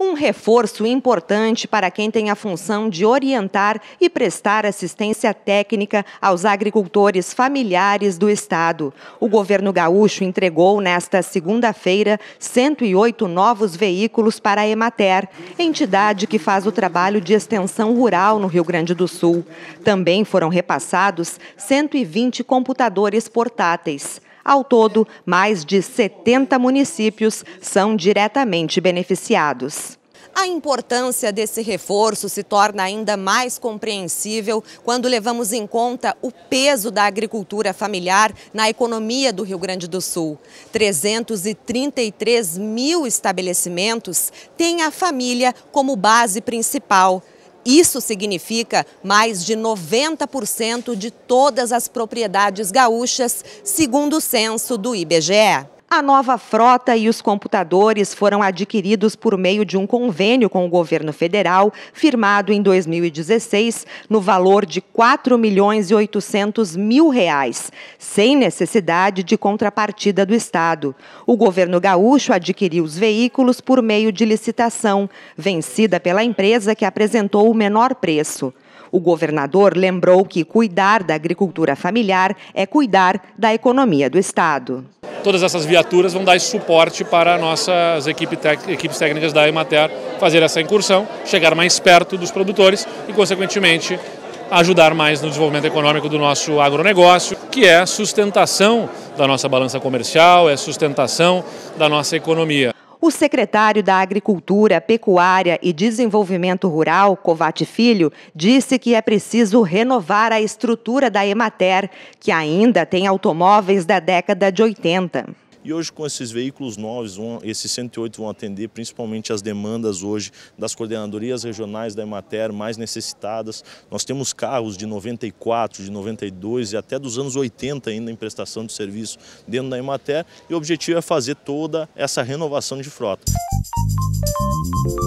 Um reforço importante para quem tem a função de orientar e prestar assistência técnica aos agricultores familiares do Estado. O governo gaúcho entregou nesta segunda-feira 108 novos veículos para a Emater, entidade que faz o trabalho de extensão rural no Rio Grande do Sul. Também foram repassados 120 computadores portáteis. Ao todo, mais de 70 municípios são diretamente beneficiados. A importância desse reforço se torna ainda mais compreensível quando levamos em conta o peso da agricultura familiar na economia do Rio Grande do Sul. 333 mil estabelecimentos têm a família como base principal. Isso significa mais de 90% de todas as propriedades gaúchas, segundo o censo do IBGE. A nova frota e os computadores foram adquiridos por meio de um convênio com o governo federal, firmado em 2016, no valor de 4 milhões e 800 mil reais, sem necessidade de contrapartida do Estado. O governo gaúcho adquiriu os veículos por meio de licitação, vencida pela empresa que apresentou o menor preço. O governador lembrou que cuidar da agricultura familiar é cuidar da economia do Estado. Todas essas viaturas vão dar suporte para nossas equipe equipes técnicas da Emater fazer essa incursão, chegar mais perto dos produtores e, consequentemente, ajudar mais no desenvolvimento econômico do nosso agronegócio, que é sustentação da nossa balança comercial, é sustentação da nossa economia. O secretário da Agricultura, Pecuária e Desenvolvimento Rural, Covate Filho, disse que é preciso renovar a estrutura da Emater, que ainda tem automóveis da década de 80. E hoje com esses veículos novos, vão, esses 108 vão atender principalmente as demandas hoje das coordenadorias regionais da Emater mais necessitadas. Nós temos carros de 94, de 92 e até dos anos 80 ainda em prestação de serviço dentro da Emater e o objetivo é fazer toda essa renovação de frota. Música